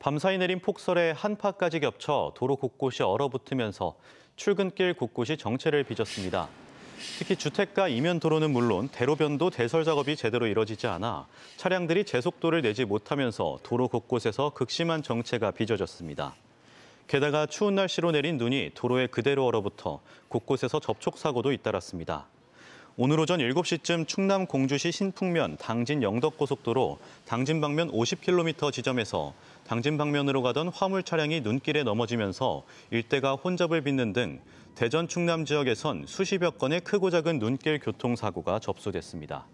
밤사이 내린 폭설에 한파까지 겹쳐 도로 곳곳이 얼어붙으면서 출근길 곳곳이 정체를 빚었습니다. 특히 주택가 이면 도로는 물론 대로변도 대설 작업이 제대로 이뤄지지 않아 차량들이 제속도를 내지 못하면서 도로 곳곳에서 극심한 정체가 빚어졌습니다. 게다가 추운 날씨로 내린 눈이 도로에 그대로 얼어붙어 곳곳에서 접촉 사고도 잇따랐습니다. 오늘 오전 7시쯤 충남 공주시 신풍면 당진 영덕고속도로 당진 방면 50km 지점에서 당진 방면으로 가던 화물 차량이 눈길에 넘어지면서 일대가 혼잡을 빚는 등 대전 충남 지역에선 수십여 건의 크고 작은 눈길 교통사고가 접수됐습니다.